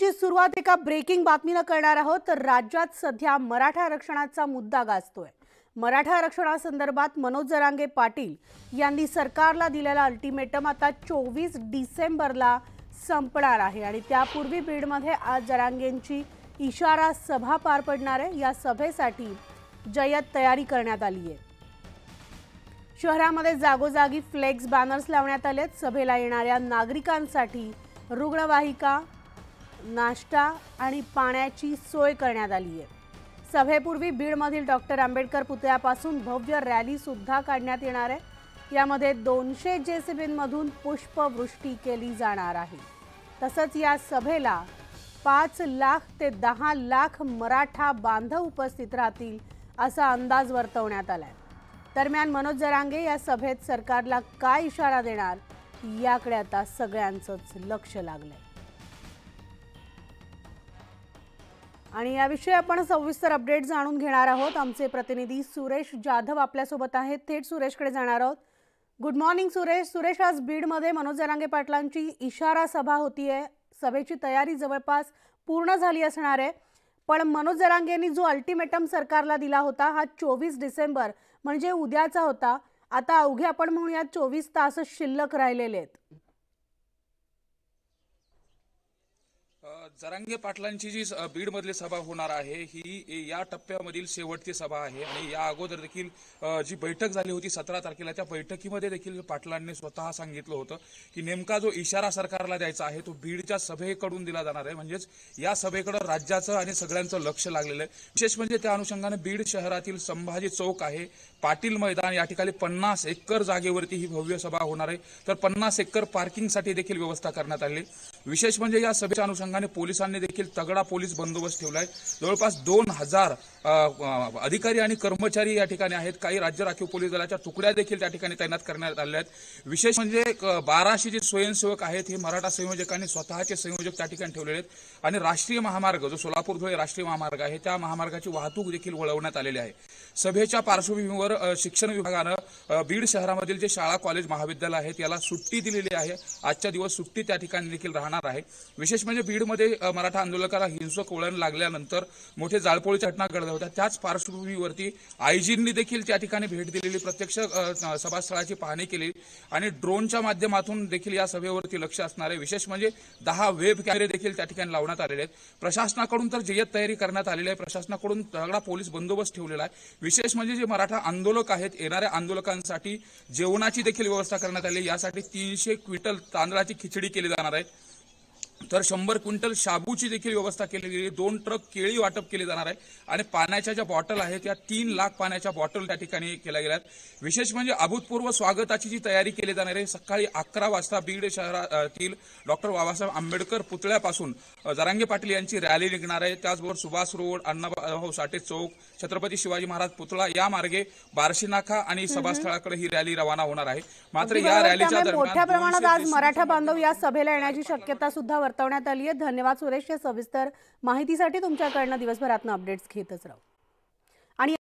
ची सुरुवात एका ब्रेकिंग बातमीनं करणार आहोत तर राज्यात सध्या मराठा आरक्षणाचा मुद्दा गाजतोय मराठा आरक्षणासंदर्भात मनोज जरांगे पाटील यांनी सरकारला दिलेला अल्टिमेटम आता चोवीस डिसेंबरला संपणार आहे आणि त्यापूर्वी बीडमध्ये आज जरांगेंची इशारा सभा पार पडणार आहे या सभेसाठी जय्यत तयारी करण्यात आली आहे शहरामध्ये जागोजागी फ्लेक्स बॅनर्स लावण्यात आलेत सभेला येणाऱ्या नागरिकांसाठी रुग्णवाहिका नाश्ता आणि पाण्याची सोय करण्यात आली आहे सभेपूर्वी बीडमधील डॉक्टर आंबेडकर पुतळ्यापासून भव्य रॅलीसुद्धा काढण्यात येणार आहे यामध्ये दोनशे मधून पुष्पवृष्टी केली जाणार आहे तसंच या सभेला पाच लाख ते दहा लाख मराठा बांधव उपस्थित राहतील असा अंदाज वर्तवण्यात आलाय दरम्यान मनोज जरांगे या सभेत सरकारला काय इशारा देणार याकडे आता सगळ्यांचंच लक्ष लागलंय आणि याविषयी आपण सविस्तर अपडेट जाणून घेणार आहोत आमचे प्रतिनिधी सुरेश जाधव आपल्यासोबत आहेत थेट सुरेशकडे जाणार आहोत गुड मॉर्निंग सुरेश सुरेश आज बीडमध्ये मनोज जरांगे पाटलांची इशारा सभा होती आहे सभेची तयारी जवळपास पूर्ण झाली असणार आहे पण मनोज जरांगेंनी जो अल्टिमेटम सरकारला दिला होता हा चोवीस डिसेंबर म्हणजे उद्याचा होता आता अवघे आपण म्हणूयात चोवीस तास शिल्लक राहिलेले आहेत जरांगे पाटलांची जी बीडमधली सभा होणार आहे ही या टप्प्यामधील शेवटची सभा आहे आणि या अगोदर देखील जी बैठक झाली होती सतरा तारखेला त्या बैठकीमध्ये देखील पाटलांनी स्वतः सांगितलं होतं की नेमका जो इशारा सरकारला द्यायचा आहे तो बीडच्या सभेकडून दिला जाणार आहे म्हणजेच या सभेकडं राज्याचं आणि सगळ्यांचं लक्ष लागलेलं आहे विशेष म्हणजे त्या अनुषंगाने बीड शहरातील संभाजी चौक आहे पाटील मैदान या ठिकाणी पन्नास एकर जागेवरती ही भव्य सभा होणार आहे तर पन्नास एकर पार्किंगसाठी देखील व्यवस्था करण्यात आली विशेष म्हणजे या सभेच्या अनुषंगाने पोलिसांनी देखील तगडा पोलीस बंदोबस्त ठेवला आहे जवळपास दोन हजार अधिकारी आणि कर्मचारी या ठिकाणी आहेत काही राज्य राखीव पोलीस दलाच्या तुकड्या देखील त्या ठिकाणी तैनात करण्यात आलेल्या आहेत विशेष म्हणजे बाराशे जे स्वयंसेवक आहेत हे मराठा संयोजकांनी स्वतःचे संयोजक त्या ठिकाणी ठेवलेले आहेत आणि राष्ट्रीय महामार्ग जो सोलापूर धुळे राष्ट्रीय महामार्ग आहे त्या महामार्गाची वाहतूक देखील वळवण्यात आलेली आहे सभेच्या पार्श्वभूमीवर शिक्षण विभागानं बीड शहरामधील जे शाळा कॉलेज महाविद्यालय आहेत याला सुट्टी दिलेली आहे आजच्या दिवस सुट्टी त्या ठिकाणी देखील राहणार आहे विशेष म्हणजे बीडमध्ये मध्ये मराठा आंदोलकाला हिंसक वळण लागल्यानंतर मोठे जाळपोळीच्या घटना घडल्या होत्या त्याच पार्श्वभूमीवरती आयजींनी देखील त्या ठिकाणी भेट दिलेली प्रत्यक्ष सभास्थळाची पाहणी केली आणि ड्रोनच्या माध्यमातून देखील या सभेवरती लक्ष असणार आहे विशेष म्हणजे दहा वेब कॅमेरे देखील त्या ठिकाणी लावण्यात आलेले आहेत प्रशासनाकडून तर जय्यत तयारी करण्यात आलेली आहे प्रशासनाकडून सगळा पोलीस बंदोबस्त ठेवलेला आहे विशेष म्हणजे जे मराठा आंदोलक आहेत येणाऱ्या आंदोलकांसाठी जेवणाची देखील व्यवस्था करण्यात आली यासाठी तीनशे क्विंटल तांदळाची खिचडी केली जाणार आहे तर शंभर क्विंटल शाबूची देखील व्यवस्था केली गेली दोन ट्रक केळी वाटप केले जाणार आहे आणि पाण्याच्या ज्या बॉटल आहेत त्या तीन लाख पाण्याच्या बॉटल त्या ठिकाणी केल्या गेल्या विशेष म्हणजे अभूतपूर्व स्वागताची जी तयारी केली जाणार आहे सकाळी अकरा वाजता बीड शहरातील डॉक्टर बाबासाहेब आंबेडकर पुतळ्यापासून जरांगे पाटील यांची रॅली निघणार आहे त्याचबरोबर सुभाष रोड अण्णाभाऊ साठे चौक छत्रपती शिवाजी महाराज पुतळा या मार्गे बार्शी आणि सभास्थळाकडे ही रॅली रवाना होणार आहे मात्र या रॅलीच्या मोठ्या प्रमाणात आज मराठा बांधव या सभेला येण्याची शक्यता सुद्धा वर्तवण्यात आली आहे धन्यवाद सुरेश या सविस्तर माहितीसाठी तुमच्याकडनं दिवसभरातनं अपडेट्स घेतच राहू